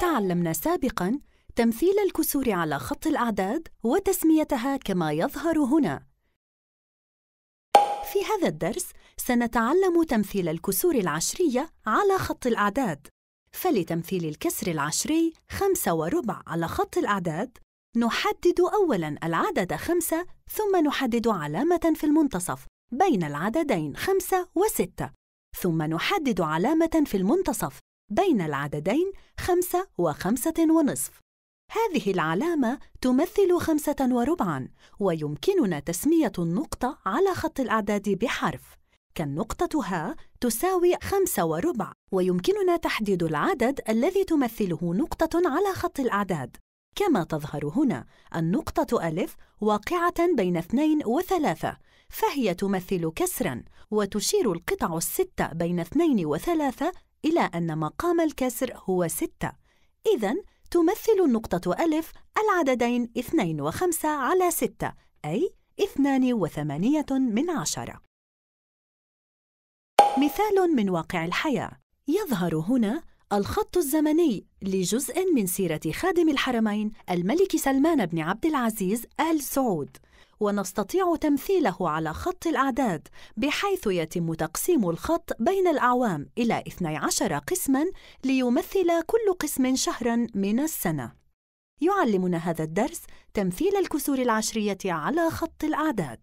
تعلمنا سابقاً تمثيل الكسور على خط الأعداد وتسميتها كما يظهر هنا. في هذا الدرس سنتعلم تمثيل الكسور العشرية على خط الأعداد. فلتمثيل الكسر العشري خمسة وربع على خط الأعداد، نحدد أولاً العدد خمسة ثم نحدد علامة في المنتصف بين العددين خمسة وستة، ثم نحدد علامة في المنتصف بين العددين خمسة وخمسة ونصف هذه العلامة تمثل خمسة وربعاً ويمكننا تسمية النقطة على خط الأعداد بحرف كالنقطة ها تساوي خمسة وربع ويمكننا تحديد العدد الذي تمثله نقطة على خط الأعداد كما تظهر هنا النقطة ألف واقعة بين اثنين وثلاثة فهي تمثل كسراً وتشير القطع الستة بين اثنين وثلاثة إلى أن مقام الكسر هو 6 إذا تمثل النقطة ألف العددين 2 و5 على 6 أي 2 وثمانية من عشرة مثال من واقع الحياة يظهر هنا الخط الزمني لجزء من سيرة خادم الحرمين الملك سلمان بن عبد العزيز آل سعود ونستطيع تمثيله على خط الأعداد بحيث يتم تقسيم الخط بين الأعوام إلى 12 قسماً ليمثل كل قسم شهراً من السنة يعلمنا هذا الدرس تمثيل الكسور العشرية على خط الأعداد